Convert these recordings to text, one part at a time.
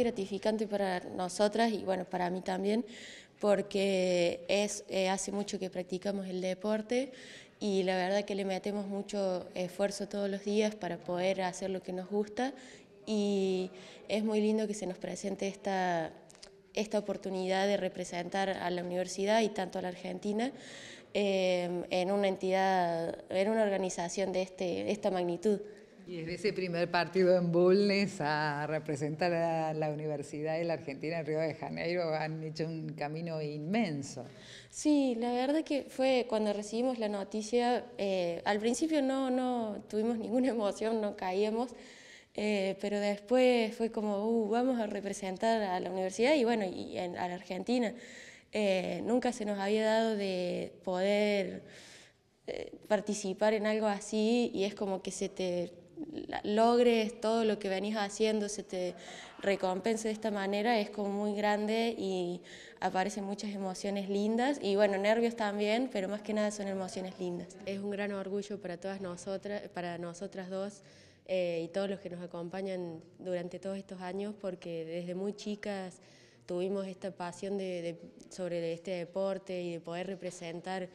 gratificante para nosotras y bueno, para mí también, porque es, eh, hace mucho que practicamos el deporte y la verdad que le metemos mucho esfuerzo todos los días para poder hacer lo que nos gusta y es muy lindo que se nos presente esta, esta oportunidad de representar a la universidad y tanto a la Argentina eh, en una entidad, en una organización de este, esta magnitud. Y desde ese primer partido en Bulnes a representar a la Universidad de la Argentina en Río de Janeiro han hecho un camino inmenso. Sí, la verdad que fue cuando recibimos la noticia, eh, al principio no, no tuvimos ninguna emoción, no caíamos, eh, pero después fue como, uh, vamos a representar a la universidad y bueno, y a la Argentina. Eh, nunca se nos había dado de poder participar en algo así y es como que se te logres todo lo que venís haciendo, se te recompense de esta manera, es como muy grande y aparecen muchas emociones lindas y bueno, nervios también, pero más que nada son emociones lindas. Es un gran orgullo para todas nosotras, para nosotras dos eh, y todos los que nos acompañan durante todos estos años porque desde muy chicas tuvimos esta pasión sobre este deporte y de poder representar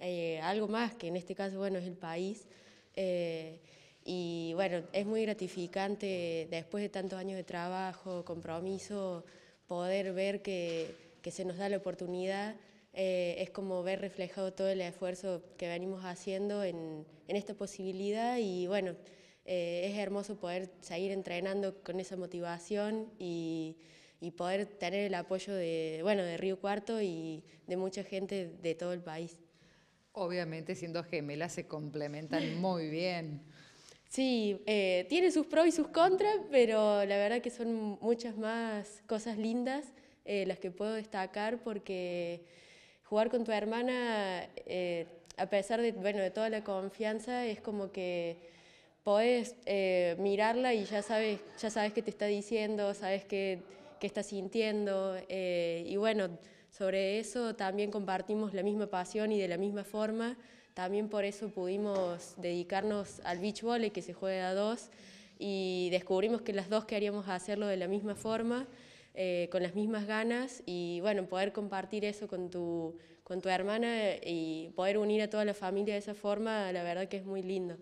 eh, algo más, que en este caso bueno es el país. Eh, y bueno, es muy gratificante después de tantos años de trabajo, compromiso, poder ver que, que se nos da la oportunidad. Eh, es como ver reflejado todo el esfuerzo que venimos haciendo en, en esta posibilidad y bueno, eh, es hermoso poder seguir entrenando con esa motivación y, y, poder tener el apoyo de, bueno, de Río Cuarto y de mucha gente de todo el país. Obviamente siendo gemelas se complementan muy bien. Sí, eh, tiene sus pros y sus contras, pero la verdad que son muchas más cosas lindas eh, las que puedo destacar porque jugar con tu hermana, eh, a pesar de, bueno, de toda la confianza, es como que podés mirarla y ya sabes, ya sabes qué te está diciendo, sabes qué, qué está sintiendo y bueno, sobre eso también compartimos la misma pasión y de la misma forma. También por eso pudimos dedicarnos al beach volley que se juega a dos y descubrimos que las dos queríamos hacerlo de la misma forma, eh, con las mismas ganas y bueno, poder compartir eso con tu, con tu hermana y poder unir a toda la familia de esa forma, la verdad que es muy lindo.